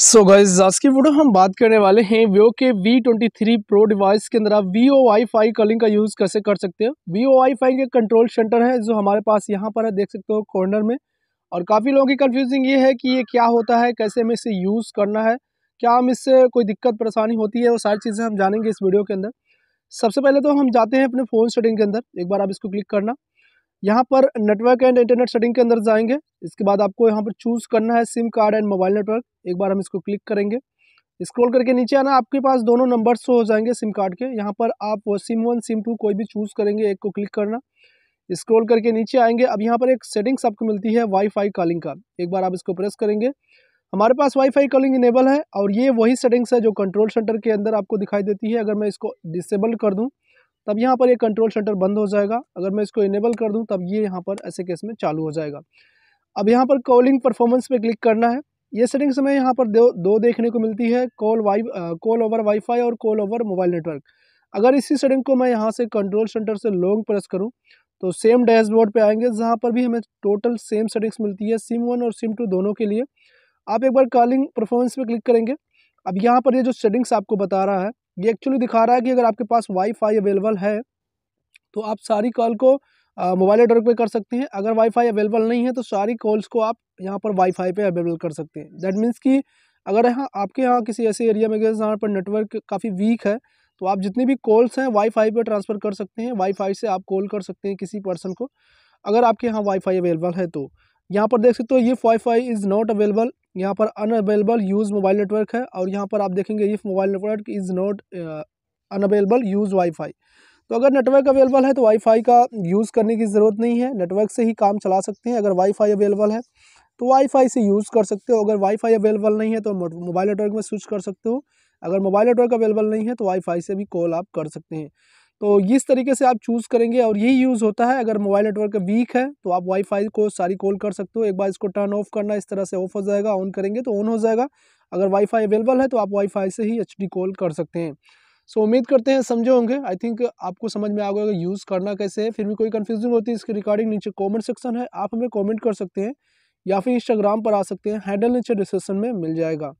so guys आज की video हम बात करने वाले हैं वीओ के V twenty three pro device के अंदर आप V O WiFi calling का यूज़ कैसे कर सकते हो वी ओ वाई फाई के कंट्रोल सेंटर है जो हमारे पास यहाँ पर है देख सकते हो कॉर्नर में और काफ़ी लोगों की कन्फ्यूजिंग ये है कि ये क्या होता है कैसे हमें इसे यूज़ करना है क्या हम इससे कोई दिक्कत परेशानी होती है वो सारी चीज़ें हम जानेंगे इस वीडियो के अंदर सबसे पहले तो हम जाते हैं अपने फ़ोन सेटिंग के अंदर एक बार आप इसको क्लिक करना यहाँ पर नेटवर्क एंड इंटरनेट सेटिंग के अंदर जाएंगे इसके बाद आपको यहाँ पर चूज़ करना है SIM card and mobile network एक बार हम इसको क्लिक करेंगे स्क्रॉल करके नीचे आना आपके पास दोनों नंबर शो हो जाएंगे सिम कार्ड के यहाँ पर आप सिम वन सिम टू कोई भी चूज़ करेंगे एक को क्लिक करना स्क्रॉल करके नीचे आएंगे अब यहाँ पर एक सेटिंग्स आपको मिलती है वाईफाई कॉलिंग का एक बार आप इसको प्रेस करेंगे हमारे पास वाईफाई कॉलिंग इनेबल है और ये वही सेटिंग्स है जो कंट्रोल सेंटर के अंदर आपको दिखाई देती है अगर मैं इसको डिसेबल कर दूँ तब यहाँ पर ये कंट्रोल सेंटर बंद हो जाएगा अगर मैं इसको इनेबल कर दूँ तब ये यहाँ पर ऐसे केस में चालू हो जाएगा अब यहाँ पर कॉलिंग परफॉर्मेंस पे क्लिक करना है ये सेटिंग्स हमें यहाँ पर दो दो देखने को मिलती है call Wi call over WiFi और कॉल ओवर मोबाइल नेटवर्क अगर इसी सेटिंग को मैं यहाँ से कंट्रोल सेंटर से लॉन्ग प्रेस करूँ तो सेम डैशबोर्ड पे आएंगे जहाँ पर भी हमें टोटल सेम सेटिंग्स मिलती है सिम वन और सिम टू दोनों के लिए आप एक बार कॉलिंग परफॉर्मेंस पर क्लिक करेंगे अब यहाँ पर ये जो सेटिंग्स आपको बता रहा है ये एक्चुअली दिखा रहा है कि अगर आपके पास वाईफाई अवेलेबल है तो आप सारी कॉल को मोबाइल नेटवर्क पे कर सकते हैं अगर वाईफाई अवेलेबल नहीं है तो सारी कॉल्स को आप यहाँ पर वाईफाई पे अवेलेबल कर सकते हैं दैट मीन्स कि अगर यहाँ आपके यहाँ किसी ऐसे एरिया में गए जहाँ पर नेटवर्क काफ़ी वीक है तो आप जितनी भी कॉल्स हैं वाईफाई पे ट्रांसफ़र कर सकते हैं वाईफाई से आप कॉल कर सकते हैं किसी पर्सन को अगर आपके यहाँ वाईफाई अवेलेबल है तो यहाँ पर देख सकते हो ये वाईफाई इज़ नॉट अवेलेबल यहाँ पर अनअवेलेबल यूज़ मोबाइल नेटवर्क है और यहाँ पर आप देखेंगे if mobile network is not unavailable use WiFi तो अगर नेटवर्क अवेलेबल है तो वाईफाई का यूज़ करने की ज़रूरत नहीं है नेटवर्क से ही काम चला सकते हैं अगर वाईफाई अवेलेबल है तो वाईफाई से यूज़ कर सकते हो अगर वाईफाई अवेलेबल नहीं है तो मोबाइल नेटवर्क में स्विच कर सकते हो अगर मोबाइल नेटवर्क अवेलेबल नहीं है तो वाईफाई से भी कॉल आप कर सकते हैं तो इस तरीके से आप चूज़ करेंगे और यही यूज़ होता है अगर मोबाइल नेटवर्क वीक है तो आप वाईफाई को सारी कॉल कर सकते हो एक बार इसको टर्न ऑफ करना इस तरह से ऑफ हो जाएगा ऑन करेंगे तो ऑन हो जाएगा अगर वाईफाई अवेलेबल है तो आप वाईफाई से ही एच कॉल कर सकते हैं सो so, उम्मीद करते हैं समझे होंगे आई थिंक आपको समझ में आ गया यूज़ करना कैसे है फिर भी कोई कन्फ्यूजन होती है इसके रिकॉर्डिंग नीचे कॉमेंट सेक्शन है आप हमें कॉमेंट कर सकते हैं या फिर इंस्टाग्राम पर आ सकते हैं हैंडल नीचे डिस्क्रिप्शन में मिल जाएगा